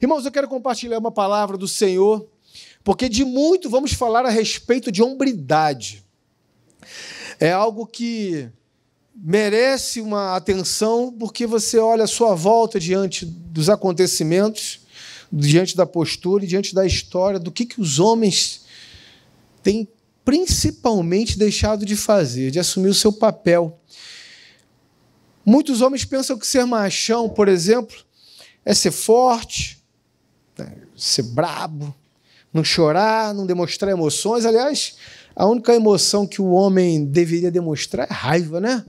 Irmãos, eu quero compartilhar uma palavra do Senhor, porque de muito vamos falar a respeito de hombridade. É algo que merece uma atenção, porque você olha a sua volta diante dos acontecimentos, diante da postura e diante da história, do que, que os homens têm principalmente deixado de fazer, de assumir o seu papel. Muitos homens pensam que ser machão, por exemplo, é ser forte, né? ser brabo, não chorar, não demonstrar emoções. Aliás, a única emoção que o homem deveria demonstrar é raiva, né?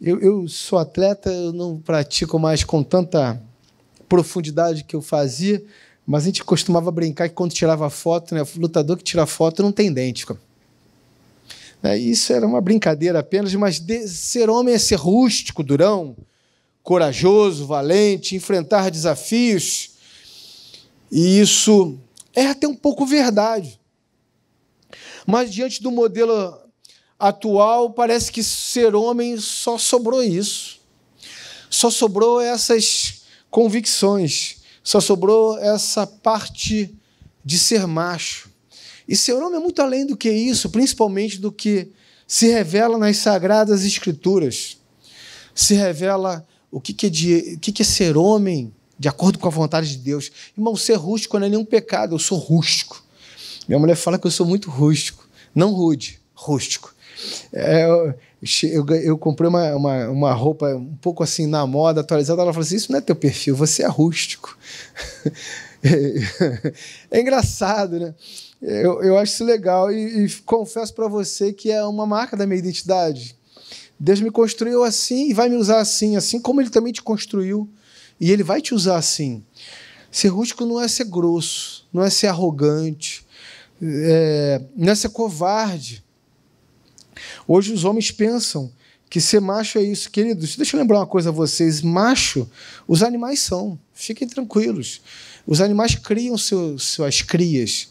Eu, eu sou atleta, eu não pratico mais com tanta profundidade que eu fazia, mas a gente costumava brincar que quando tirava foto, né, o lutador que tira foto não tem dente. Né? Isso era uma brincadeira apenas, mas ser homem é ser rústico, durão, corajoso, valente, enfrentar desafios e isso é até um pouco verdade. Mas diante do modelo atual, parece que ser homem só sobrou isso. Só sobrou essas convicções, só sobrou essa parte de ser macho. E ser homem é muito além do que isso, principalmente do que se revela nas sagradas escrituras. Se revela o que, que, é, de, o que é ser homem, de acordo com a vontade de Deus. Irmão, ser rústico não é nenhum pecado, eu sou rústico. Minha mulher fala que eu sou muito rústico. Não rude, rústico. É, eu, eu, eu, comprei uma, uma, uma, roupa um pouco assim na moda, atualizada. Ela falou assim: Isso não é teu perfil, você é rústico. é engraçado, né? Eu, eu acho isso legal e, e confesso para você que é uma marca da minha identidade. Deus me construiu assim e vai me usar assim, assim como Ele também te construiu. E ele vai te usar assim. Ser rústico não é ser grosso, não é ser arrogante, é, não é ser covarde. Hoje os homens pensam que ser macho é isso. Queridos, deixa eu lembrar uma coisa a vocês: macho, os animais são, fiquem tranquilos. Os animais criam seus, suas crias,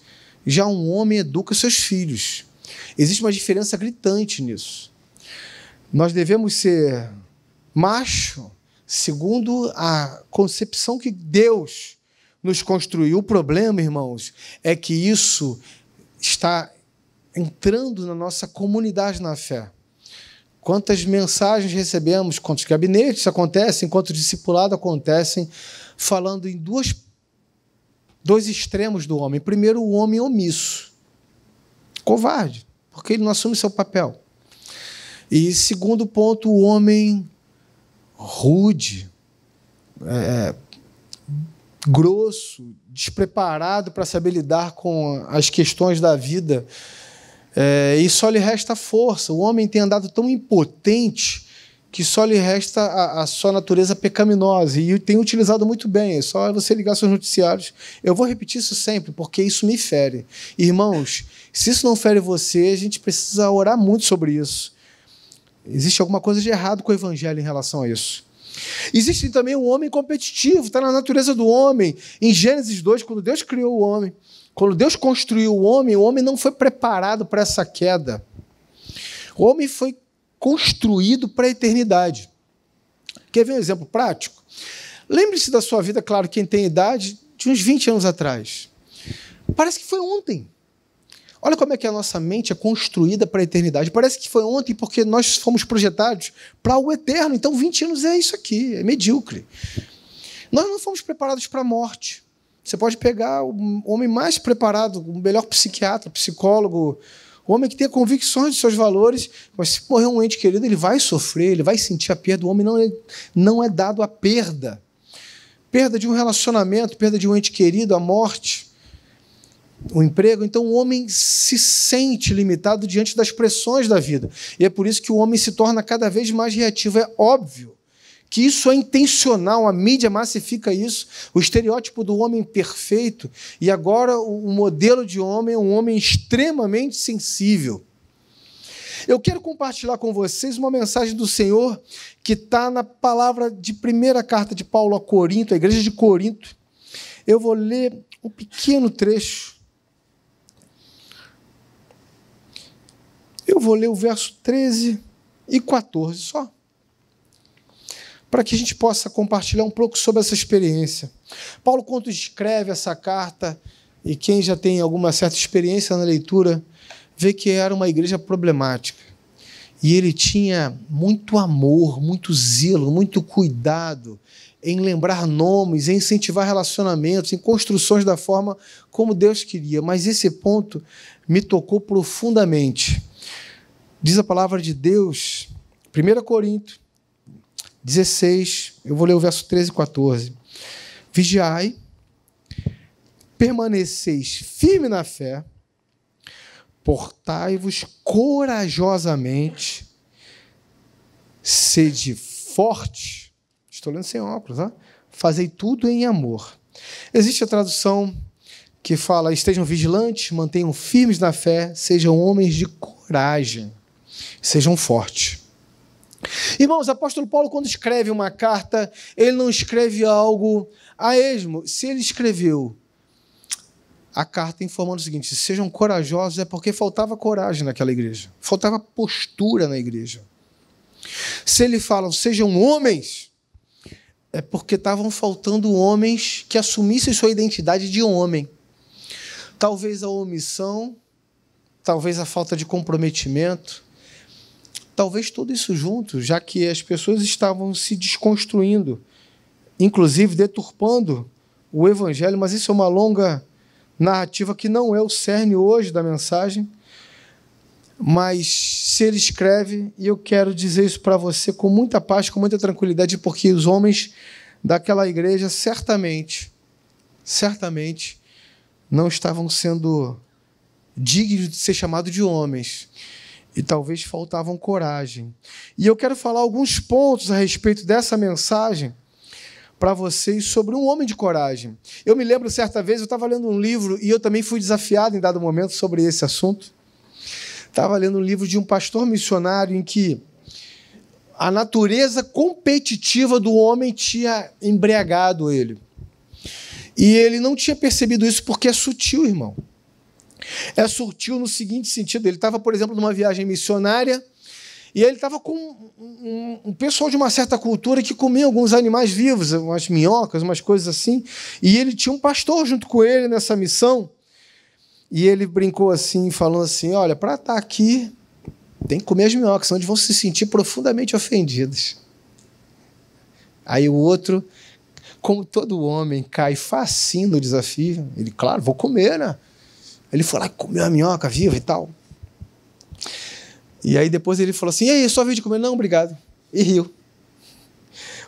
já um homem educa seus filhos. Existe uma diferença gritante nisso. Nós devemos ser macho segundo a concepção que Deus nos construiu. O problema, irmãos, é que isso está entrando na nossa comunidade na fé. Quantas mensagens recebemos, quantos gabinetes acontecem, quantos discipulados acontecem, falando em duas, dois extremos do homem. Primeiro, o homem omisso, covarde, porque ele não assume seu papel. E segundo ponto, o homem rude, é, é, grosso, despreparado para saber lidar com as questões da vida. É, e só lhe resta força. O homem tem andado tão impotente que só lhe resta a, a, sua natureza pecaminosa. E tem utilizado muito bem. É só você ligar seus noticiários. Eu vou repetir isso sempre, porque isso me fere. Irmãos, se isso não fere você, a gente precisa orar muito sobre isso. Existe alguma coisa de errado com o evangelho em relação a isso. Existe também o homem competitivo, está na natureza do homem. Em Gênesis 2, quando Deus criou o homem, quando Deus construiu o homem, o homem não foi preparado para essa queda. O homem foi construído para a eternidade. Quer ver um exemplo prático? Lembre-se da sua vida, claro, quem tem idade, de uns 20 anos atrás. Parece que foi ontem. Olha como é que a nossa mente é construída para a eternidade. Parece que foi ontem porque nós fomos projetados para o eterno. Então, 20 anos é isso aqui, é medíocre. Nós não fomos preparados para a morte. Você pode pegar o homem mais preparado, o melhor psiquiatra, psicólogo, o homem que tem convicções de seus valores, mas se morrer um ente querido, ele vai sofrer, ele vai sentir a perda. O homem não é, não é dado à perda. Perda de um relacionamento, perda de um ente querido, a morte o emprego, então o homem se sente limitado diante das pressões da vida. E é por isso que o homem se torna cada vez mais reativo. É óbvio que isso é intencional, a mídia massifica isso, o estereótipo do homem perfeito, e agora o modelo de homem é um homem extremamente sensível. Eu quero compartilhar com vocês uma mensagem do Senhor que está na palavra de primeira carta de Paulo a Corinto, a igreja de Corinto. Eu vou ler um pequeno trecho Eu vou ler o verso 13 e 14 só. Para que a gente possa compartilhar um pouco sobre essa experiência. Paulo, quando escreve essa carta, e quem já tem alguma certa experiência na leitura, vê que era uma igreja problemática. E ele tinha muito amor, muito zelo, muito cuidado em lembrar nomes, em incentivar relacionamentos, em construções da forma como Deus queria. Mas esse ponto me tocou profundamente. Diz a palavra de Deus, 1 Coríntios 16, eu vou ler o verso 13 e 14. Vigiai, permaneceis firme na fé, portai-vos corajosamente, sede forte. Estou lendo sem óculos, tá? Fazei tudo em amor. Existe a tradução que fala: estejam vigilantes, mantenham firmes na fé, sejam homens de coragem. Sejam fortes. Irmãos, o apóstolo Paulo, quando escreve uma carta, ele não escreve algo a esmo. Se ele escreveu a carta informando o seguinte: sejam corajosos, é porque faltava coragem naquela igreja, faltava postura na igreja. Se ele fala, sejam homens, é porque estavam faltando homens que assumissem sua identidade de homem. Talvez a omissão, talvez a falta de comprometimento, Talvez tudo isso junto, já que as pessoas estavam se desconstruindo, inclusive deturpando o evangelho, mas isso é uma longa narrativa que não é o cerne hoje da mensagem. Mas se ele escreve, e eu quero dizer isso para você com muita paz, com muita tranquilidade, porque os homens daquela igreja certamente, certamente não estavam sendo dignos de ser chamados de homens e talvez faltavam coragem. E eu quero falar alguns pontos a respeito dessa mensagem para vocês sobre um homem de coragem. Eu me lembro certa vez, eu estava lendo um livro e eu também fui desafiado em dado momento sobre esse assunto. Estava lendo um livro de um pastor missionário em que a natureza competitiva do homem tinha embriagado ele. E ele não tinha percebido isso porque é sutil, irmão é sutil no seguinte sentido: ele estava, por exemplo, numa viagem missionária. E aí ele estava com um, um, um, pessoal de uma certa cultura que comia alguns animais vivos, umas minhocas, umas coisas assim. E ele tinha um pastor junto com ele nessa missão. E ele brincou assim, falando assim: Olha, para estar tá aqui, tem que comer as minhocas, senão eles vão se sentir profundamente ofendidos. Aí o outro, como todo homem, cai facinho no desafio. Ele, claro, vou comer, né? Ele foi lá e comeu a minhoca viva e tal. E aí depois ele falou assim: E aí, só veio de comer? Não, obrigado. E riu.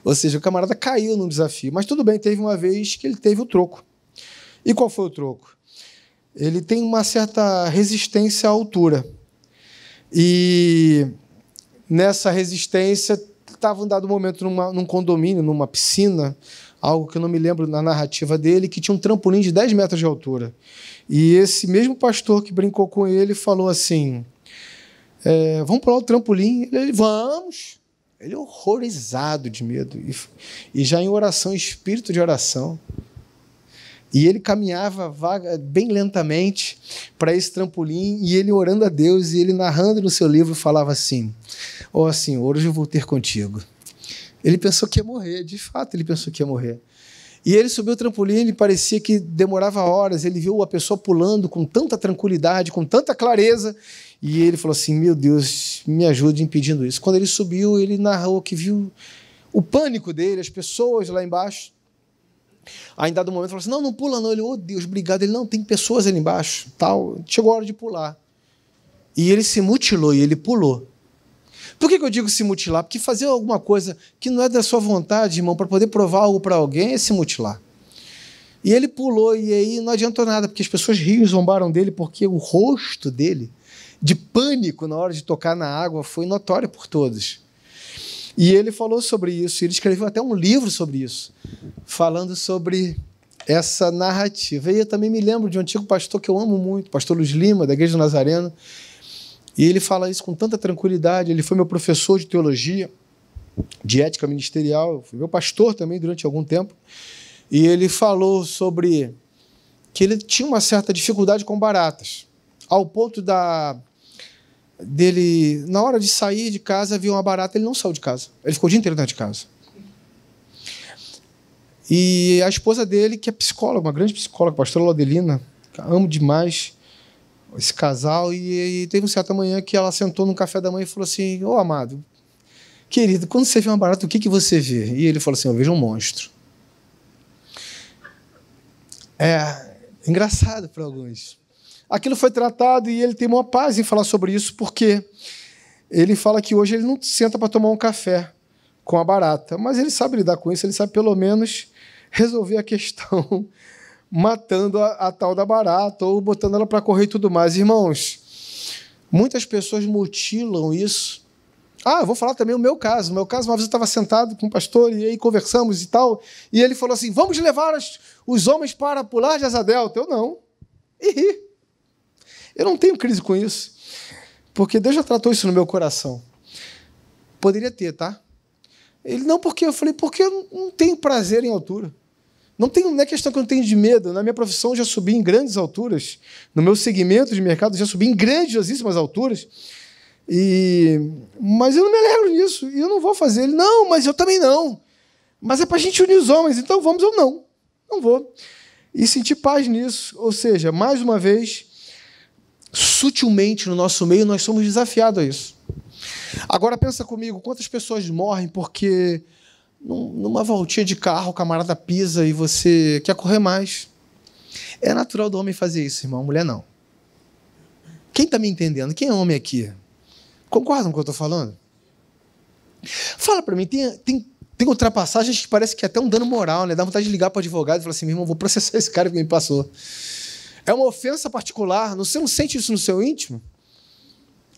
Ou seja, o camarada caiu num desafio. Mas tudo bem, teve uma vez que ele teve o troco. E qual foi o troco? Ele tem uma certa resistência à altura. E nessa resistência, estava um dado momento numa, num condomínio, numa piscina, algo que eu não me lembro na narrativa dele, que tinha um trampolim de 10 metros de altura. E esse mesmo pastor que brincou com ele falou assim: é, Vamos pular o trampolim? Ele, vamos. Ele é horrorizado de medo. E, e já em oração, espírito de oração. E ele caminhava vaga, bem lentamente para esse trampolim e ele orando a Deus e ele narrando no seu livro falava assim: Ó oh, Senhor, hoje eu vou ter contigo. Ele pensou que ia morrer, de fato ele pensou que ia morrer. E ele subiu o trampolim, ele parecia que demorava horas, ele viu a pessoa pulando com tanta tranquilidade, com tanta clareza, e ele falou assim: Meu Deus, me ajude impedindo isso. Quando ele subiu, ele narrou que viu o pânico dele, as pessoas lá embaixo. Ainda em dado momento, falou assim: Não, não pula, não. Ele, oh Deus, obrigado. Ele, não, tem pessoas ali embaixo, tal. Chegou a hora de pular. E ele se mutilou e ele pulou. Por que, que eu digo se mutilar? Porque fazer alguma coisa que não é da sua vontade, irmão, para poder provar algo para alguém é se mutilar. E ele pulou, e aí não adiantou nada, porque as pessoas riam e zombaram dele, porque o rosto dele, de pânico na hora de tocar na água, foi notório por todos. E ele falou sobre isso, ele escreveu até um livro sobre isso, falando sobre essa narrativa. E eu também me lembro de um antigo pastor que eu amo muito, pastor Luiz Lima, da Igreja Nazarena, e ele fala isso com tanta tranquilidade. Ele foi meu professor de teologia, de ética ministerial, foi meu pastor também durante algum tempo. E ele falou sobre que ele tinha uma certa dificuldade com baratas, ao ponto da dele na hora de sair de casa vir uma barata, ele não saiu de casa. Ele ficou o dia inteiro dentro de casa. E a esposa dele, que é psicóloga, uma grande psicóloga, pastora Laudelina, amo demais, esse casal, e, e teve uma certa manhã que ela sentou no café da manhã e falou assim: Ô oh, amado, querido, quando você vê uma barata, o que, que você vê? E ele falou assim: Eu vejo um monstro. É engraçado para alguns. Aquilo foi tratado e ele tem uma paz em falar sobre isso, porque ele fala que hoje ele não senta para tomar um café com a barata, mas ele sabe lidar com isso, ele sabe pelo menos resolver a questão matando a, a tal da barata ou botando ela para correr e tudo mais. Irmãos, muitas pessoas mutilam isso. Ah, eu vou falar também o meu caso. O meu caso, uma vez eu estava sentado com um pastor e aí conversamos e tal, e ele falou assim: vamos levar os homens para pular de asa delta. Eu não. E ri. Eu não tenho crise com isso, porque Deus já tratou isso no meu coração. Poderia ter, tá? Ele não, porque eu falei, porque eu não tenho prazer em altura. Não, tem, não é questão que eu não tenho de medo. Na minha profissão eu já subi em grandes alturas. No meu segmento de mercado eu já subi em grandiosíssimas alturas. E, mas eu não me alegro nisso. E eu não vou fazer. Ele, não, mas eu também não. Mas é para a gente unir os homens. Então vamos ou não. Não vou. E sentir paz nisso. Ou seja, mais uma vez, sutilmente no nosso meio, nós somos desafiados a isso. Agora pensa comigo, quantas pessoas morrem porque num, numa voltinha de carro, o camarada pisa e você quer correr mais. É natural do homem fazer isso, irmão, mulher não. Quem está me entendendo? Quem é homem aqui? Concordam com o que eu estou falando? Fala para mim, tem, tem, tem ultrapassagens que parece que é até um dano moral, né? Dá vontade de ligar para o advogado e falar assim, meu irmão, vou processar esse cara que me passou. É uma ofensa particular, você não sente isso no seu íntimo?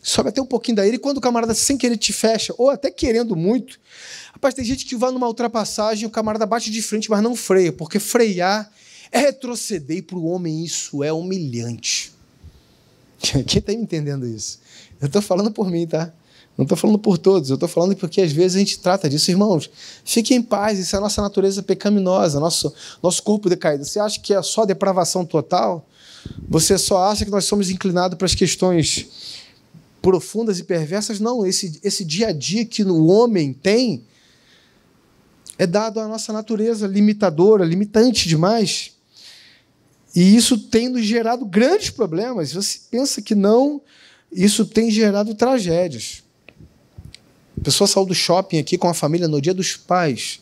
Sobe até um pouquinho daí e quando o camarada sem querer te fecha, ou até querendo muito, Rapaz, tem gente que vai numa ultrapassagem, o camarada bate de frente, mas não freia, porque frear é retroceder e para o homem isso é humilhante. Quem está me entendendo isso? Eu estou falando por mim, tá? Não estou falando por todos, eu estou falando porque às vezes a gente trata disso, irmãos. Fique em paz, isso é a nossa natureza pecaminosa, nosso, nosso corpo decaído. Você acha que é só depravação total? Você só acha que nós somos inclinados para as questões profundas e perversas? Não, esse, esse dia a dia que o homem tem é dado à nossa natureza limitadora, limitante demais. E isso tem nos gerado grandes problemas. Você pensa que não, isso tem gerado tragédias. A pessoa saiu do shopping aqui com a família no dia dos pais.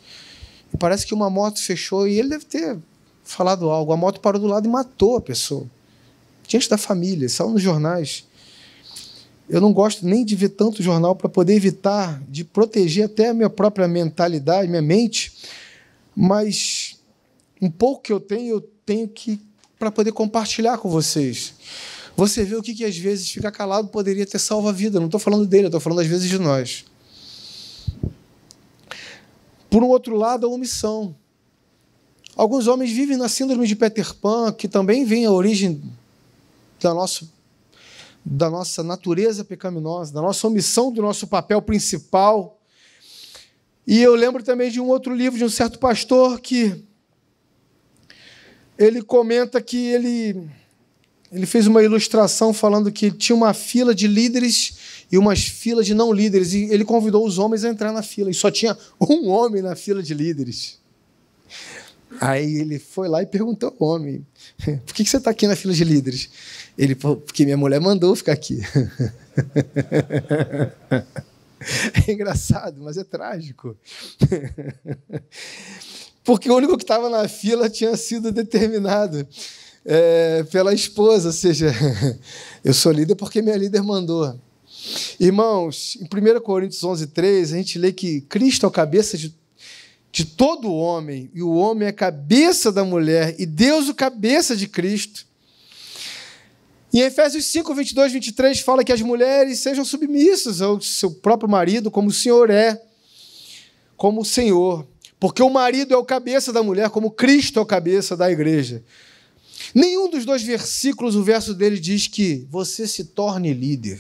E parece que uma moto fechou e ele deve ter falado algo. A moto parou do lado e matou a pessoa. Diante da família, saiu nos jornais eu não gosto nem de ver tanto jornal para poder evitar de proteger até a minha própria mentalidade, minha mente, mas um pouco que eu tenho, eu tenho que para poder compartilhar com vocês. Você vê o que, que às vezes ficar calado poderia ter salva a vida. Não estou falando dele, estou falando às vezes de nós. Por um outro lado, a omissão. Alguns homens vivem na síndrome de Peter Pan, que também vem a origem do nosso da nossa natureza pecaminosa, da nossa omissão do nosso papel principal. E eu lembro também de um outro livro de um certo pastor que ele comenta que ele, ele fez uma ilustração falando que tinha uma fila de líderes e umas filas de não líderes. E ele convidou os homens a entrar na fila. E só tinha um homem na fila de líderes. Aí ele foi lá e perguntou ao homem: por que você está aqui na fila de líderes? Ele, porque minha mulher mandou ficar aqui. É engraçado, mas é trágico. Porque o único que estava na fila tinha sido determinado é, pela esposa, ou seja, eu sou líder porque minha líder mandou. Irmãos, em 1 Coríntios 11, 3, a gente lê que Cristo é o cabeça de, de todo homem, e o homem é a cabeça da mulher, e Deus é o cabeça de Cristo em Efésios 5, 22, 23, fala que as mulheres sejam submissas ao seu próprio marido, como o Senhor é, como o Senhor. Porque o marido é o cabeça da mulher, como Cristo é o cabeça da igreja. Nenhum dos dois versículos, o verso dele diz que você se torne líder.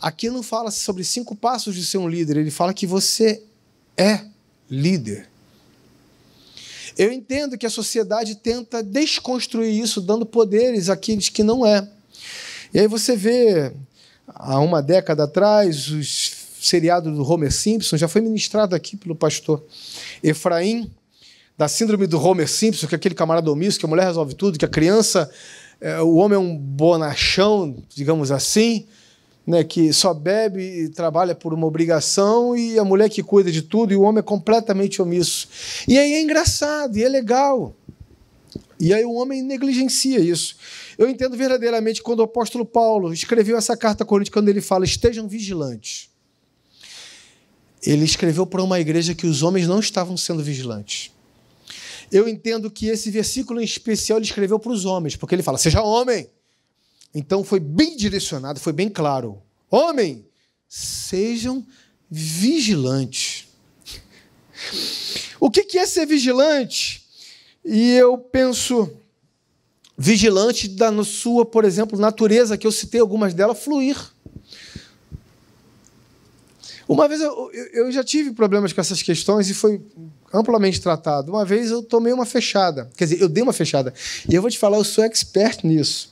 Aqui não fala sobre cinco passos de ser um líder, ele fala que você é líder. Eu entendo que a sociedade tenta desconstruir isso, dando poderes àqueles que não é. E aí você vê, há uma década atrás, o seriado do Homer Simpson, já foi ministrado aqui pelo pastor Efraim, da síndrome do Homer Simpson, que é aquele camarada omisso, que a mulher resolve tudo, que a criança, é, o homem é um bonachão, digamos assim, né, que só bebe e trabalha por uma obrigação, e a mulher que cuida de tudo, e o homem é completamente omisso. E aí é engraçado, e é legal. E aí o homem negligencia isso. Eu entendo verdadeiramente quando o apóstolo Paulo escreveu essa carta a quando ele fala: estejam vigilantes. Ele escreveu para uma igreja que os homens não estavam sendo vigilantes. Eu entendo que esse versículo em especial ele escreveu para os homens, porque ele fala: seja homem. Então foi bem direcionado, foi bem claro. Homem, sejam vigilantes. O que é ser vigilante? E eu penso vigilante da sua, por exemplo, natureza, que eu citei algumas delas, fluir. Uma vez eu, eu, já tive problemas com essas questões e foi amplamente tratado. Uma vez eu tomei uma fechada, quer dizer, eu dei uma fechada. E eu vou te falar, eu sou expert nisso.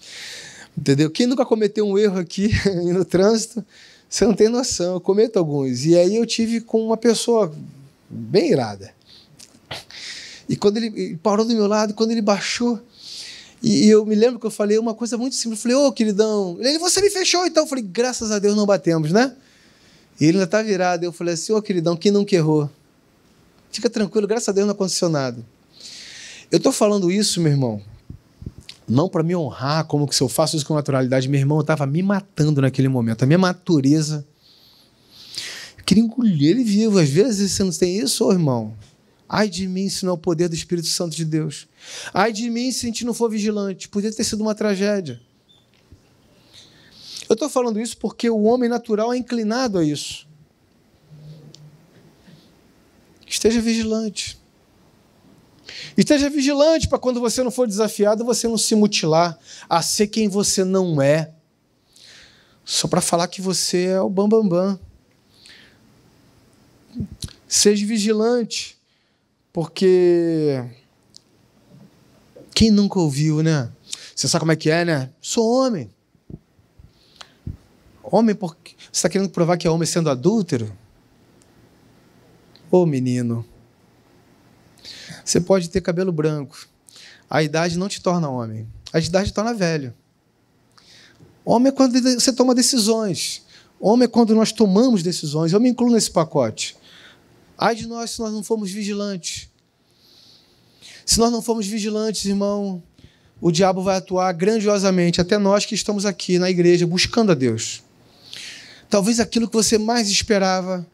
Entendeu? Quem nunca cometeu um erro aqui no trânsito, você não tem noção. Eu cometo alguns. E aí eu tive com uma pessoa bem irada. E quando ele, ele parou do meu lado, quando ele baixou, e, e, eu me lembro que eu falei uma coisa muito simples. Eu falei, ô oh, queridão, ele, você me fechou então. Eu falei, graças a Deus não batemos, né? E ele ainda está virado. Eu falei assim, ô oh, queridão, quem nunca errou? Fica tranquilo, graças a Deus não aconteceu nada. Eu estou falando isso, meu irmão, não para me honrar, como que se eu faço isso com naturalidade. Meu irmão estava me matando naquele momento. A minha natureza. Eu queria engolir ele vivo. Às vezes você não tem isso, ô irmão. Ai de mim se não é o poder do Espírito Santo de Deus. Ai de mim se a gente não for vigilante. Podia ter sido uma tragédia. Eu estou falando isso porque o homem natural é inclinado a isso. Esteja vigilante. Esteja vigilante para quando você não for desafiado, você não se mutilar a ser quem você não é. Só para falar que você é o bambambam. Bam, bam. Seja vigilante, porque quem nunca ouviu, né? Você sabe como é que é, né? Sou homem. Homem, porque você está querendo provar que é homem sendo adúltero? Ô menino, você pode ter cabelo branco. A idade não te torna homem. A idade te torna velho. Homem é quando você toma decisões. Homem é quando nós tomamos decisões. Eu me incluo nesse pacote. Ai de nós se nós não formos vigilantes. Se nós não formos vigilantes, irmão, o diabo vai atuar grandiosamente, até nós que estamos aqui na igreja buscando a Deus. Talvez aquilo que você mais esperava,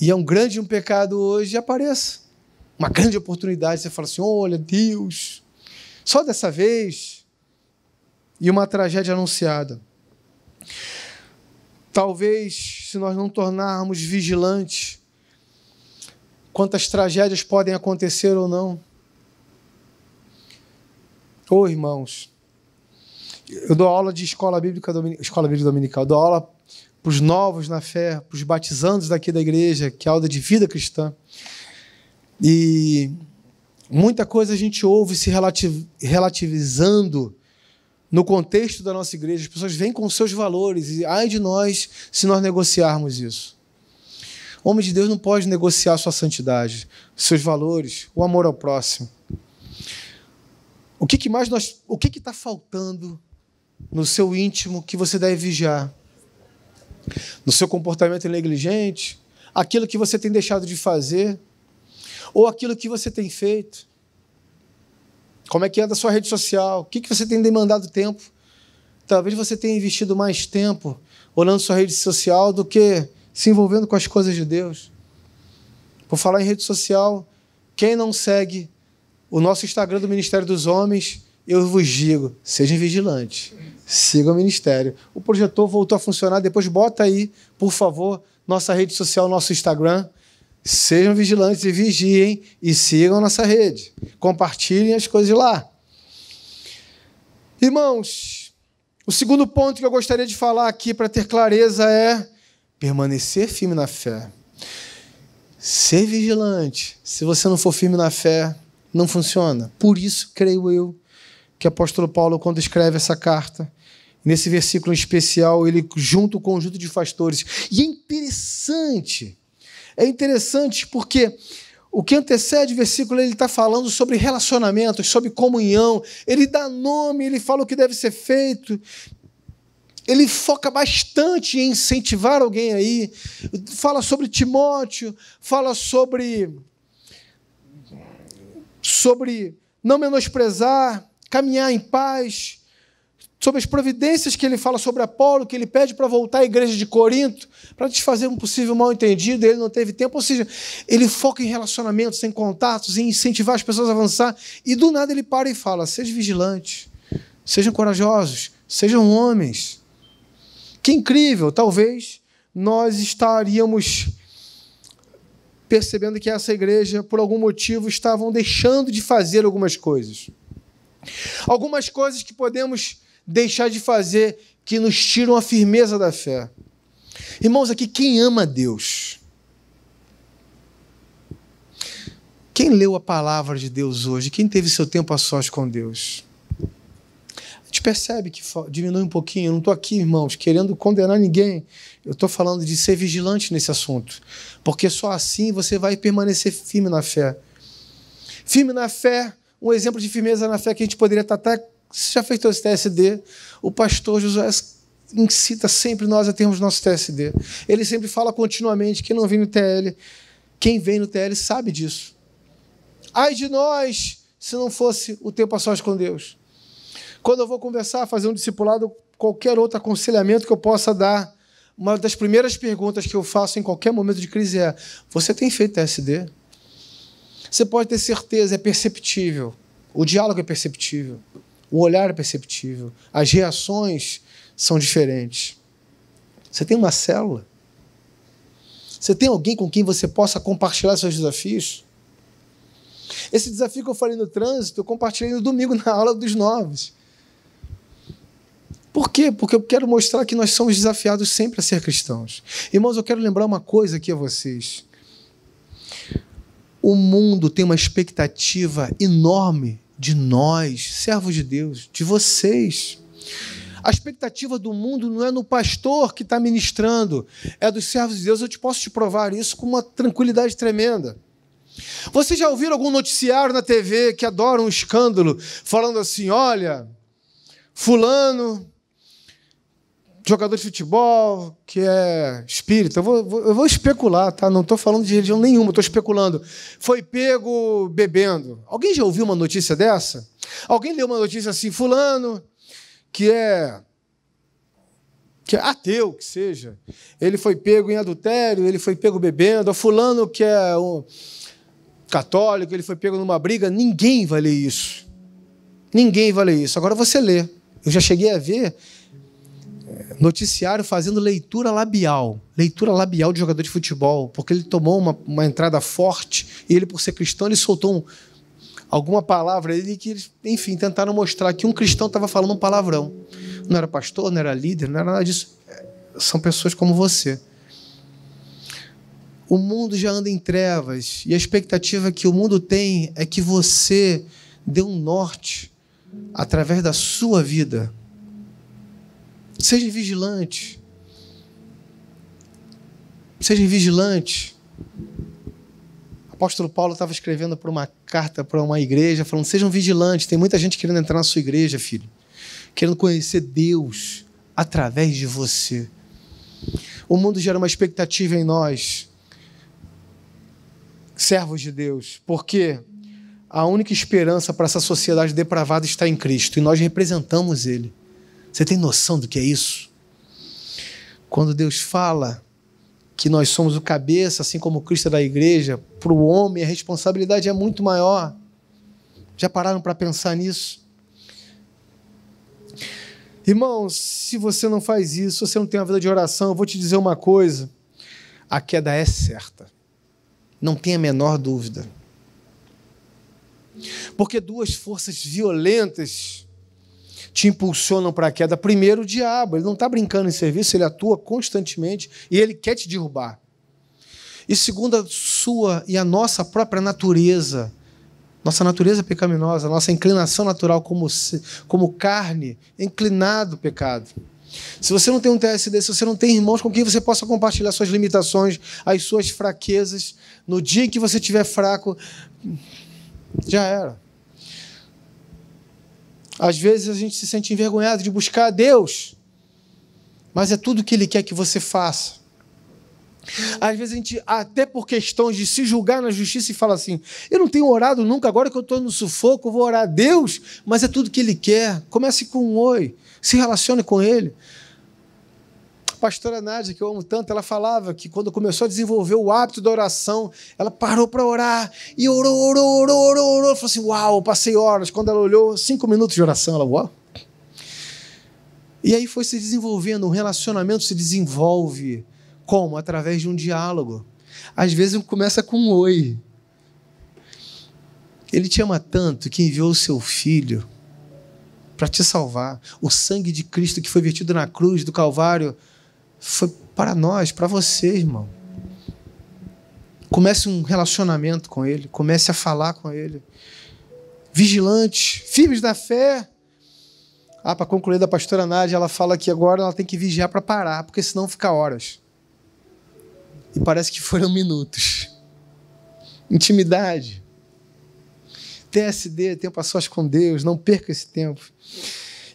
e é um grande um pecado hoje, apareça uma grande oportunidade, você fala assim: olha, Deus, só dessa vez. E uma tragédia anunciada. Talvez, se nós não tornarmos vigilantes, quantas tragédias podem acontecer ou não. Ou oh, irmãos, eu dou aula de escola bíblica, dominical, escola bíblica dominical, eu dou aula para os novos na fé, para os batizandos daqui da igreja, que é a aula de vida cristã. E muita coisa a gente ouve se relativizando no contexto da nossa igreja. As pessoas vêm com seus valores e ai de nós se nós negociarmos isso. O homem de Deus não pode negociar sua santidade, seus valores, o amor ao próximo. O que, que mais nós, o que está faltando no seu íntimo que você deve vigiar? No seu comportamento negligente, aquilo que você tem deixado de fazer, ou aquilo que você tem feito. Como é que é da sua rede social? O que, que você tem demandado tempo? Talvez você tenha investido mais tempo olhando sua rede social do que se envolvendo com as coisas de Deus. Por falar em rede social, quem não segue o nosso Instagram do Ministério dos Homens, eu vos digo, sejam vigilantes, sigam o ministério. O projetor voltou a funcionar, depois bota aí, por favor, nossa rede social, nosso Instagram, Sejam vigilantes e vigiem e sigam nossa rede. Compartilhem as coisas lá. Irmãos, o segundo ponto que eu gostaria de falar aqui para ter clareza é permanecer firme na fé. Ser vigilante. Se você não for firme na fé, não funciona. Por isso, creio eu, que o apóstolo Paulo, quando escreve essa carta, nesse versículo especial, ele junta o conjunto de pastores. E é interessante é interessante porque o que antecede o versículo ele está falando sobre relacionamentos, sobre comunhão. Ele dá nome, ele fala o que deve ser feito. Ele foca bastante em incentivar alguém aí. Fala sobre Timóteo, fala sobre sobre não menosprezar, caminhar em paz, sobre as providências que ele fala sobre Apolo, que ele pede para voltar à igreja de Corinto, para desfazer um possível mal-entendido, ele não teve tempo. Ou seja, ele foca em relacionamentos, em contatos, em incentivar as pessoas a avançar. E do nada ele para e fala: sejam vigilantes, sejam corajosos, sejam homens. Que incrível! Talvez nós estaríamos percebendo que essa igreja, por algum motivo, estavam deixando de fazer algumas coisas. Algumas coisas que podemos deixar de fazer que nos tiram a firmeza da fé. Irmãos, aqui quem ama Deus? Quem leu a palavra de Deus hoje? Quem teve seu tempo a sós com Deus? A gente percebe que diminui um pouquinho. Eu não estou aqui, irmãos, querendo condenar ninguém. Eu estou falando de ser vigilante nesse assunto. Porque só assim você vai permanecer firme na fé. Firme na fé, um exemplo de firmeza na fé que a gente poderia estar até você já fez o TSD? O pastor Josué incita sempre nós a termos nosso TSD. Ele sempre fala continuamente: quem não vem no TL, quem vem no TL sabe disso. Ai de nós, se não fosse o tempo a sós com Deus. Quando eu vou conversar, fazer um discipulado, qualquer outro aconselhamento que eu possa dar, uma das primeiras perguntas que eu faço em qualquer momento de crise é: Você tem feito TSD? Você pode ter certeza, é perceptível. O diálogo é perceptível o olhar é perceptível, as reações são diferentes. Você tem uma célula? Você tem alguém com quem você possa compartilhar seus desafios? Esse desafio que eu falei no trânsito, eu compartilhei no domingo na aula dos novos. Por quê? Porque eu quero mostrar que nós somos desafiados sempre a ser cristãos. Irmãos, eu quero lembrar uma coisa aqui a vocês. O mundo tem uma expectativa enorme de nós, servos de Deus, de vocês. A expectativa do mundo não é no pastor que está ministrando, é dos servos de Deus. Eu te posso te provar isso com uma tranquilidade tremenda. Vocês já ouviram algum noticiário na TV que adora um escândalo, falando assim: olha, Fulano jogador de futebol, que é espírita. Eu vou, eu vou especular, tá? Não estou falando de religião nenhuma, estou especulando. Foi pego bebendo. Alguém já ouviu uma notícia dessa? Alguém leu uma notícia assim, fulano, que é que é ateu que seja, ele foi pego em adultério, ele foi pego bebendo, o fulano que é um católico, ele foi pego numa briga, ninguém vai ler isso. Ninguém vai ler isso. Agora você lê. Eu já cheguei a ver noticiário fazendo leitura labial, leitura labial de jogador de futebol, porque ele tomou uma, uma entrada forte e ele, por ser cristão, ele soltou um, alguma palavra ali que eles, enfim, tentaram mostrar que um cristão estava falando um palavrão. Não era pastor, não era líder, não era nada disso. É, são pessoas como você. O mundo já anda em trevas e a expectativa que o mundo tem é que você dê um norte através da sua vida Sejam vigilantes. Sejam vigilantes. O apóstolo Paulo estava escrevendo para uma carta para uma igreja, falando: sejam vigilantes. Tem muita gente querendo entrar na sua igreja, filho, querendo conhecer Deus através de você. O mundo gera uma expectativa em nós, servos de Deus, porque a única esperança para essa sociedade depravada está em Cristo e nós representamos Ele. Você tem noção do que é isso? Quando Deus fala que nós somos o cabeça, assim como Cristo é da igreja, para o homem a responsabilidade é muito maior. Já pararam para pensar nisso? Irmão, se você não faz isso, se você não tem uma vida de oração, eu vou te dizer uma coisa: a queda é certa. Não tenha a menor dúvida. Porque duas forças violentas te impulsionam para a queda. Primeiro, o diabo. Ele não está brincando em serviço, ele atua constantemente e ele quer te derrubar. E segundo, a sua e a nossa própria natureza. Nossa natureza pecaminosa, nossa inclinação natural como, como carne, inclinado ao pecado. Se você não tem um TSD, se você não tem irmãos com quem você possa compartilhar suas limitações, as suas fraquezas, no dia em que você estiver fraco, já era. Às vezes a gente se sente envergonhado de buscar a Deus, mas é tudo que Ele quer que você faça. Às vezes a gente, até por questões de se julgar na justiça, e fala assim: eu não tenho orado nunca, agora que eu estou no sufoco, vou orar a Deus, mas é tudo que Ele quer. Comece com um oi, se relacione com Ele pastora Nádia, que eu amo tanto, ela falava que quando começou a desenvolver o hábito da oração, ela parou para orar e orou, orou, orou, orou, orou. Falou assim: Uau, passei horas. Quando ela olhou, cinco minutos de oração, ela, uau. E aí foi se desenvolvendo, um relacionamento se desenvolve. Como? Através de um diálogo. Às vezes começa com um oi. Ele te ama tanto que enviou o seu filho para te salvar. O sangue de Cristo que foi vertido na cruz do Calvário foi para nós, para você, irmão. Comece um relacionamento com Ele, comece a falar com Ele. vigilante firmes na fé. Ah, para concluir da pastora Nádia, ela fala que agora ela tem que vigiar para parar, porque senão fica horas. E parece que foram minutos. Intimidade. TSD, tempo a sós com Deus, não perca esse tempo.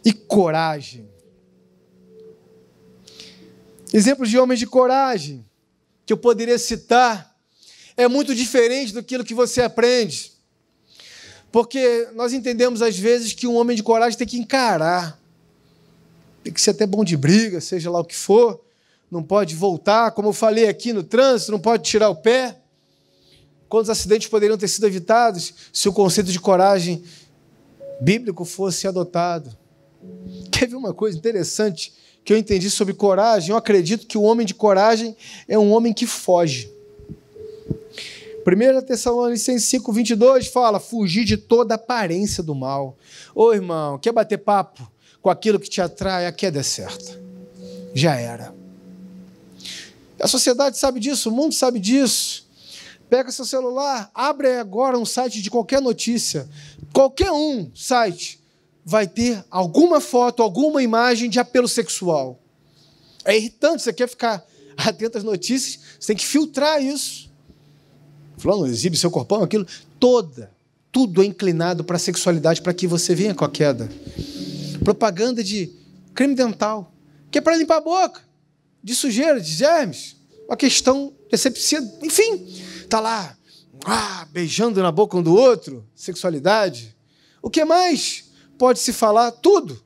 E coragem. Exemplos de homens de coragem que eu poderia citar é muito diferente do que você aprende. Porque nós entendemos às vezes que um homem de coragem tem que encarar. Tem que ser até bom de briga, seja lá o que for. Não pode voltar, como eu falei aqui no trânsito, não pode tirar o pé. Quantos acidentes poderiam ter sido evitados se o conceito de coragem bíblico fosse adotado? Quer ver uma coisa interessante? que eu entendi sobre coragem, eu acredito que o homem de coragem é um homem que foge. 1 Tessalonicenses 5, 22 fala: fugir de toda aparência do mal. Ô irmão, quer bater papo com aquilo que te atrai? A queda é certa. Já era. A sociedade sabe disso, o mundo sabe disso. Pega seu celular, abre agora um site de qualquer notícia, qualquer um site vai ter alguma foto, alguma imagem de apelo sexual. É irritante, você quer ficar atento às notícias, você tem que filtrar isso. Fulano, exibe seu corpão, aquilo. Toda, tudo é inclinado para a sexualidade, para que você venha com a queda. Propaganda de creme dental, que é para limpar a boca, de sujeira, de germes, uma questão decepcida, enfim, tá lá, ah, beijando na boca um do outro, sexualidade. O que mais? pode-se falar tudo.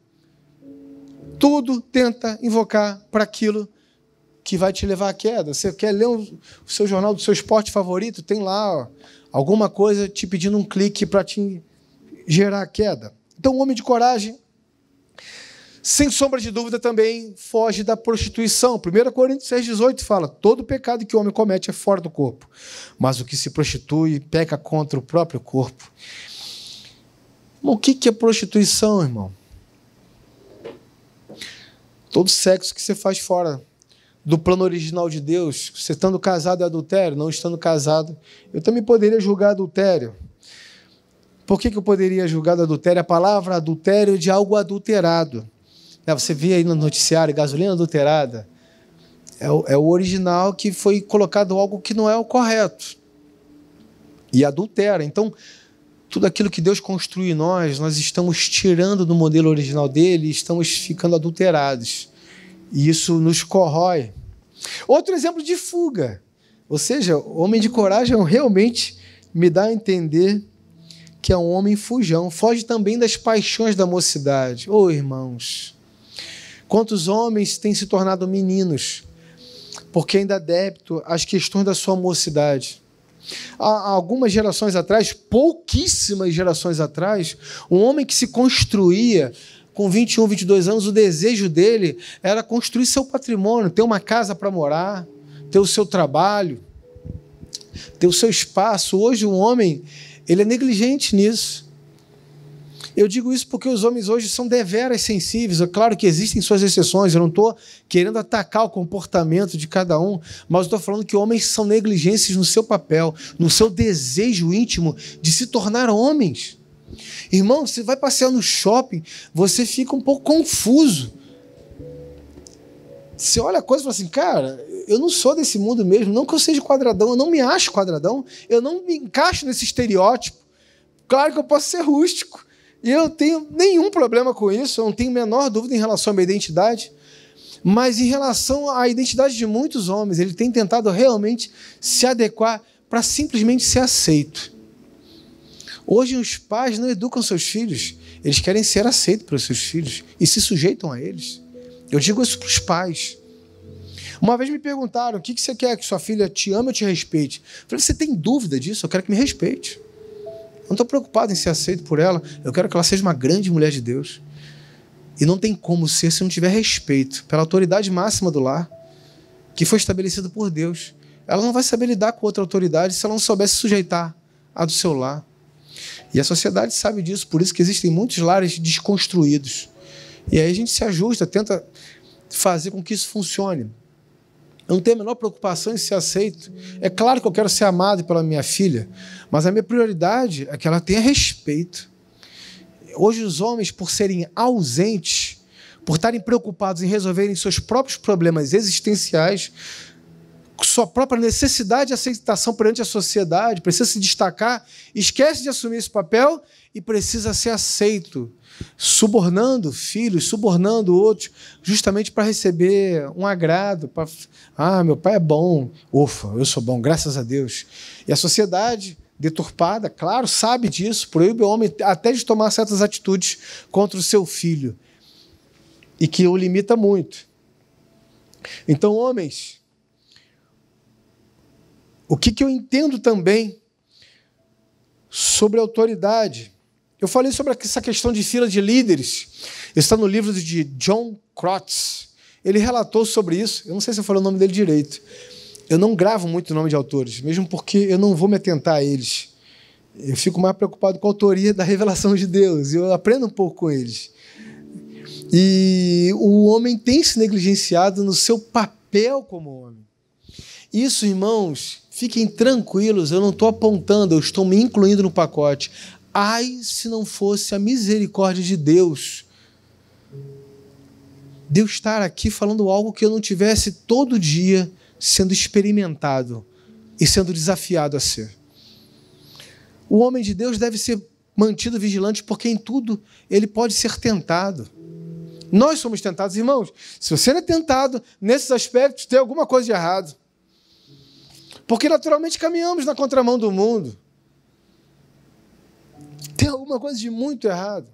Tudo tenta invocar para aquilo que vai te levar à queda. Você quer ler o seu jornal do seu esporte favorito? Tem lá ó, alguma coisa te pedindo um clique para te gerar a queda. Então, o homem de coragem, sem sombra de dúvida, também foge da prostituição. 1 Coríntios 6, 18 fala: todo pecado que o homem comete é fora do corpo, mas o que se prostitui peca contra o próprio corpo. Mas o que é prostituição, irmão? Todo sexo que você faz fora do plano original de Deus, você estando casado é adultério, não estando casado, eu também poderia julgar adultério. Por que, que eu poderia julgar adultério? A palavra adultério é de algo adulterado. Né, você vê aí no noticiário, gasolina adulterada. É o, é o original que foi colocado algo que não é o correto. E adultera. Então, tudo aquilo que Deus construiu em nós, nós estamos tirando do modelo original dele e estamos ficando adulterados. E isso nos corrói. Outro exemplo de fuga. Ou seja, homem de coragem realmente me dá a entender que é um homem fujão. Foge também das paixões da mocidade. Ô oh, irmãos, quantos homens têm se tornado meninos porque ainda é adepto às questões da sua mocidade? há algumas gerações atrás, pouquíssimas gerações atrás, um homem que se construía com 21, 22 anos, o desejo dele era construir seu patrimônio, ter uma casa para morar, ter o seu trabalho, ter o seu espaço. Hoje o um homem, ele é negligente nisso. Eu digo isso porque os homens hoje são deveras sensíveis. É claro que existem suas exceções, eu não estou querendo atacar o comportamento de cada um, mas estou falando que homens são negligências no seu papel, no seu desejo íntimo de se tornar homens. Irmão, você vai passear no shopping, você fica um pouco confuso. Você olha a coisa e fala assim, cara, eu não sou desse mundo mesmo, não que eu seja quadradão, eu não me acho quadradão, eu não me encaixo nesse estereótipo. Claro que eu posso ser rústico, e eu tenho nenhum problema com isso, eu não tenho menor dúvida em relação à minha identidade. Mas em relação à identidade de muitos homens, ele tem tentado realmente se adequar para simplesmente ser aceito. Hoje os pais não educam seus filhos, eles querem ser aceitos pelos seus filhos e se sujeitam a eles. Eu digo isso para os pais. Uma vez me perguntaram: o que você quer que sua filha te ame ou te respeite? Eu falei: você tem dúvida disso? Eu quero que me respeite não estou preocupado em ser aceito por ela. Eu quero que ela seja uma grande mulher de Deus. E não tem como ser se não tiver respeito pela autoridade máxima do lar, que foi estabelecido por Deus. Ela não vai saber lidar com outra autoridade se ela não souber se sujeitar à do seu lar. E a sociedade sabe disso, por isso que existem muitos lares desconstruídos. E aí a gente se ajusta, tenta fazer com que isso funcione. Eu não tenho a menor preocupação em ser aceito. É claro que eu quero ser amado pela minha filha, mas a minha prioridade é que ela tenha respeito. Hoje, os homens, por serem ausentes, por estarem preocupados em resolverem seus próprios problemas existenciais, sua própria necessidade de aceitação perante a sociedade, precisa se destacar, esquece de assumir esse papel e precisa ser aceito subornando filhos, subornando outros, justamente para receber um agrado. Pra, ah, meu pai é bom, ufa, eu sou bom, graças a Deus. E a sociedade deturpada, claro, sabe disso, proíbe o homem até de tomar certas atitudes contra o seu filho e que o limita muito. Então, homens, o que, que eu entendo também sobre autoridade? Eu falei sobre essa questão de fila de líderes. Está no livro de John Crotts. Ele relatou sobre isso. Eu não sei se eu falei o nome dele direito. Eu não gravo muito o nome de autores, mesmo porque eu não vou me atentar a eles. Eu fico mais preocupado com a autoria da revelação de Deus. Eu aprendo um pouco com eles. E o homem tem se negligenciado no seu papel como homem. Isso, irmãos, fiquem tranquilos, eu não estou apontando, eu estou me incluindo no pacote. Ai, se não fosse a misericórdia de Deus. Deus estar aqui falando algo que eu não tivesse todo dia sendo experimentado e sendo desafiado a ser. O homem de Deus deve ser mantido vigilante, porque em tudo ele pode ser tentado. Nós somos tentados, irmãos. Se você não é tentado nesses aspectos, tem alguma coisa de errado. Porque naturalmente caminhamos na contramão do mundo. Tem alguma coisa de muito errado.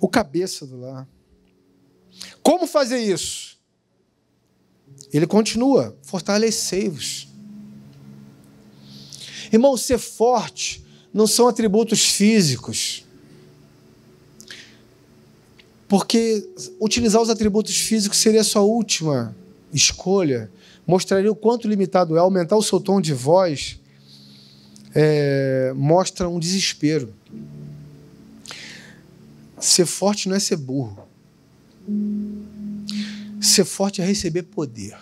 O cabeça do lar. Como fazer isso? Ele continua: fortalecei-vos. Irmão, ser forte não são atributos físicos. Porque utilizar os atributos físicos seria a sua última escolha mostraria o quanto limitado é. Aumentar o seu tom de voz é, mostra um desespero. Ser forte não é ser burro. Ser forte é receber poder.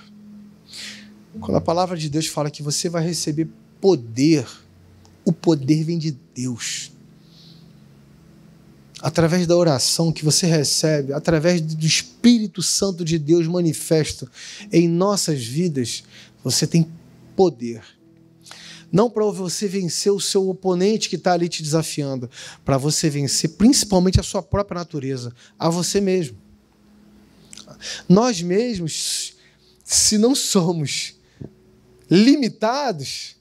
Quando a palavra de Deus fala que você vai receber poder, o poder vem de Deus através da oração que você recebe, através do Espírito Santo de Deus manifesto em nossas vidas, você tem poder. Não para você vencer o seu oponente que está ali te desafiando, para você vencer principalmente a sua própria natureza, a você mesmo. Nós mesmos, se não somos limitados,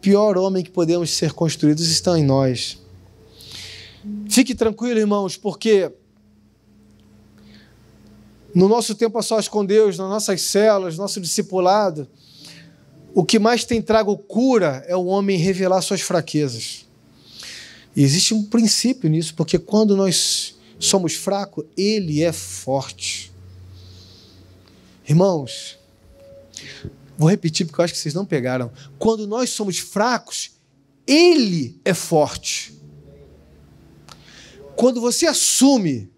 pior homem que podemos ser construídos está em nós. Fique tranquilo, irmãos, porque no nosso tempo a sós com Deus, nas nossas celas, nosso discipulado, o que mais tem trago cura é o homem revelar suas fraquezas. E existe um princípio nisso, porque quando nós somos fracos, ele é forte. Irmãos, vou repetir porque eu acho que vocês não pegaram. Quando nós somos fracos, ele é forte. Quando você assume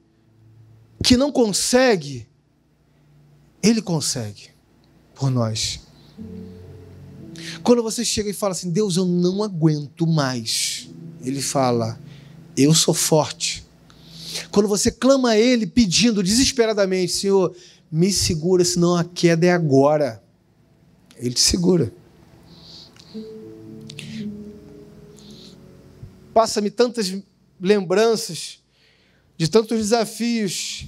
que não consegue, Ele consegue por nós. Quando você chega e fala assim, Deus, eu não aguento mais, Ele fala, eu sou forte. Quando você clama a Ele pedindo desesperadamente, Senhor, me segura, senão a queda é agora. Ele te segura. Passa-me tantas lembranças, de tantos desafios,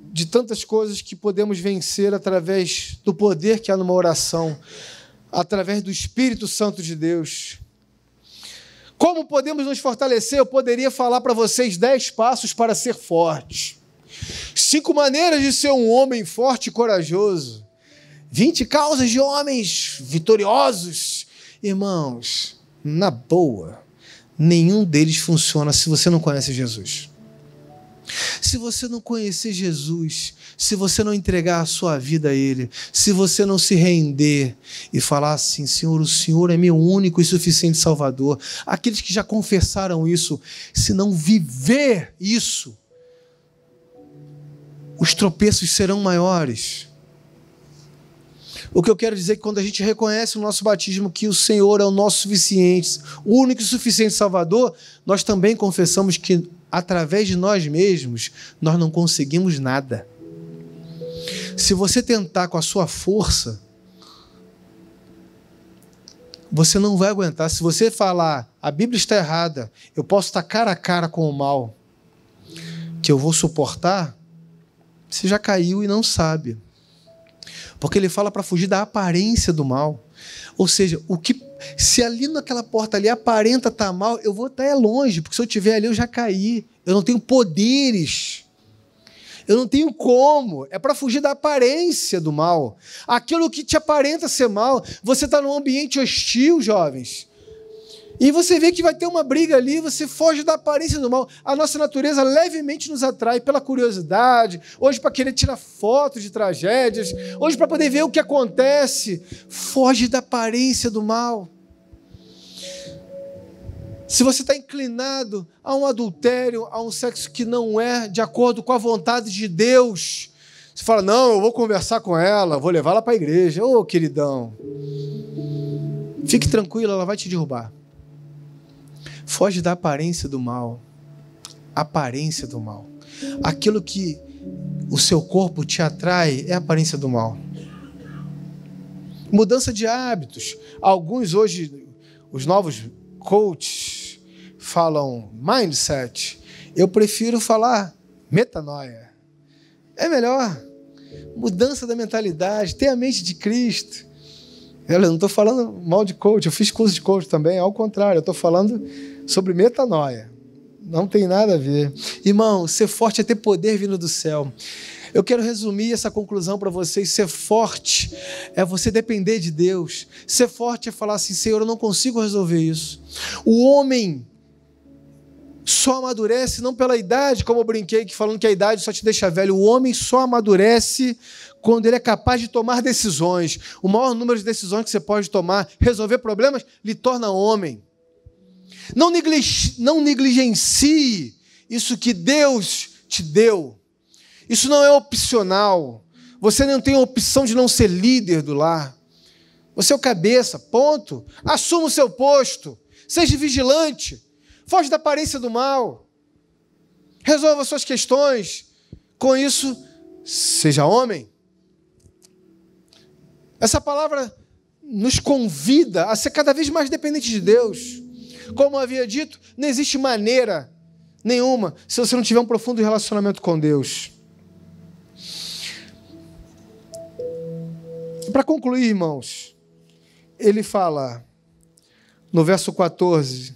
de tantas coisas que podemos vencer através do poder que há numa oração, através do Espírito Santo de Deus. Como podemos nos fortalecer? Eu poderia falar para vocês dez passos para ser forte, cinco maneiras de ser um homem forte e corajoso, vinte causas de homens vitoriosos. Irmãos, na boa nenhum deles funciona se você não conhece Jesus. Se você não conhecer Jesus, se você não entregar a sua vida a Ele, se você não se render e falar assim: Senhor, o Senhor é meu único e suficiente Salvador, aqueles que já confessaram isso, se não viver isso, os tropeços serão maiores. O que eu quero dizer é que quando a gente reconhece no nosso batismo que o Senhor é o nosso suficiente, o único e suficiente Salvador, nós também confessamos que através de nós mesmos nós não conseguimos nada. Se você tentar com a sua força, você não vai aguentar. Se você falar, a Bíblia está errada, eu posso estar cara a cara com o mal, que eu vou suportar, você já caiu e não sabe porque ele fala para fugir da aparência do mal. Ou seja, o que se ali naquela porta ali aparenta estar tá mal, eu vou estar tá longe, porque se eu tiver ali eu já caí. Eu não tenho poderes. Eu não tenho como. É para fugir da aparência do mal. Aquilo que te aparenta ser mal, você está num ambiente hostil, jovens. E você vê que vai ter uma briga ali, você foge da aparência do mal. A nossa natureza levemente nos atrai pela curiosidade, hoje para querer tirar fotos de tragédias, hoje para poder ver o que acontece. Foge da aparência do mal. Se você está inclinado a um adultério, a um sexo que não é de acordo com a vontade de Deus, você fala: não, eu vou conversar com ela, vou levá-la para a igreja. Ô, oh, queridão, fique tranquilo, ela vai te derrubar. Foge da aparência do mal. Aparência do mal. Aquilo que o seu corpo te atrai é a aparência do mal. Mudança de hábitos. Alguns hoje, os novos coaches, falam mindset. Eu prefiro falar metanoia. É melhor. Mudança da mentalidade, ter a mente de Cristo. Eu não estou falando mal de coach, eu fiz curso de coach também, ao contrário, eu estou falando sobre metanoia. Não tem nada a ver. Irmão, ser forte é ter poder vindo do céu. Eu quero resumir essa conclusão para vocês. Ser forte é você depender de Deus. Ser forte é falar assim: Senhor, eu não consigo resolver isso. O homem só amadurece não pela idade, como eu brinquei que falando que a idade só te deixa velho. O homem só amadurece quando ele é capaz de tomar decisões. O maior número de decisões que você pode tomar, resolver problemas, lhe torna homem. Não, não negligencie isso que Deus te deu. Isso não é opcional. Você não tem a opção de não ser líder do lar. Você é o cabeça, ponto. Assuma o seu posto. Seja vigilante. Foge da aparência do mal. Resolva suas questões. Com isso, seja homem. Essa palavra nos convida a ser cada vez mais dependente de Deus. Como havia dito, não existe maneira nenhuma se você não tiver um profundo relacionamento com Deus. Para concluir, irmãos, ele fala no verso 14: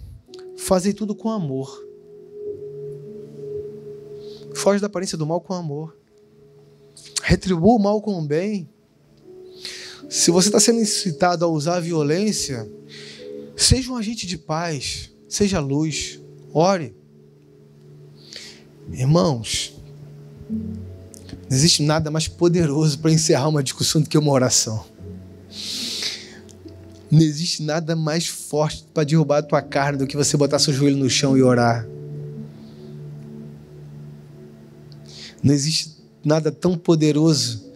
Fazei tudo com amor. Foge da aparência do mal com amor. Retribua o mal com o bem. Se você está sendo incitado a usar a violência, Seja um agente de paz, seja luz, ore. Irmãos, não existe nada mais poderoso para encerrar uma discussão do que uma oração. Não existe nada mais forte para derrubar a tua carne do que você botar seu joelho no chão e orar. Não existe nada tão poderoso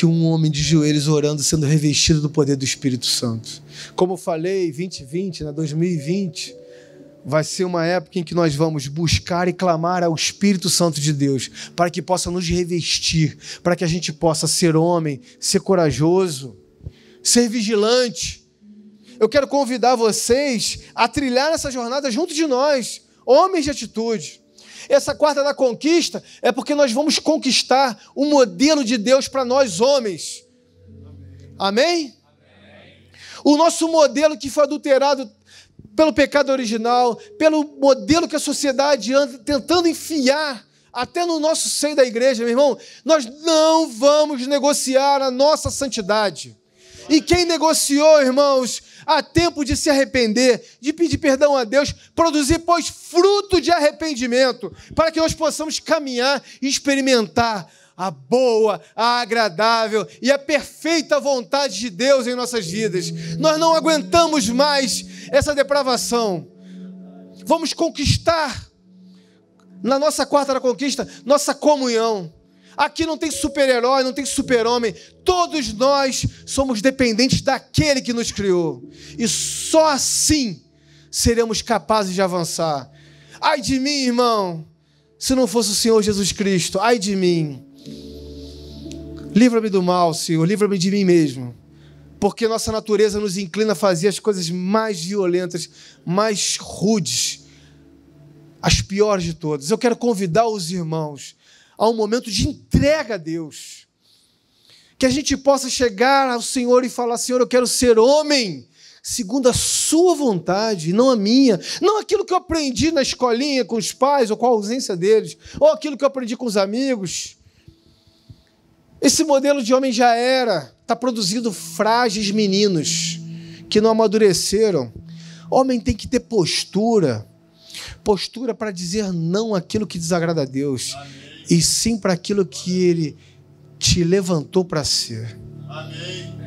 que um homem de joelhos orando, sendo revestido do poder do Espírito Santo. Como eu falei, 2020, na 2020, vai ser uma época em que nós vamos buscar e clamar ao Espírito Santo de Deus, para que possa nos revestir, para que a gente possa ser homem, ser corajoso, ser vigilante. Eu quero convidar vocês a trilhar essa jornada junto de nós, homens de atitude. Essa quarta da conquista é porque nós vamos conquistar o modelo de Deus para nós homens. Amém? Amém? O nosso modelo que foi adulterado pelo pecado original, pelo modelo que a sociedade anda tentando enfiar até no nosso seio da igreja, meu irmão, nós não vamos negociar a nossa santidade. E quem negociou, irmãos, Há tempo de se arrepender, de pedir perdão a Deus, produzir, pois, fruto de arrependimento, para que nós possamos caminhar e experimentar a boa, a agradável e a perfeita vontade de Deus em nossas vidas. Nós não aguentamos mais essa depravação. Vamos conquistar, na nossa quarta da conquista, nossa comunhão. Aqui não tem super-herói, não tem super-homem. Todos nós somos dependentes daquele que nos criou. E só assim seremos capazes de avançar. Ai de mim, irmão, se não fosse o Senhor Jesus Cristo. Ai de mim. Livra-me do mal, Senhor, livra-me de mim mesmo. Porque nossa natureza nos inclina a fazer as coisas mais violentas, mais rudes, as piores de todas. Eu quero convidar os irmãos a um momento de entrega a Deus. Que a gente possa chegar ao Senhor e falar: Senhor, eu quero ser homem, segundo a Sua vontade, não a minha. Não aquilo que eu aprendi na escolinha com os pais, ou com a ausência deles, ou aquilo que eu aprendi com os amigos. Esse modelo de homem já era, está produzindo frágeis meninos que não amadureceram. Homem tem que ter postura, postura para dizer não àquilo que desagrada a Deus. Amém e sim para aquilo que Ele te levantou para ser. Amém.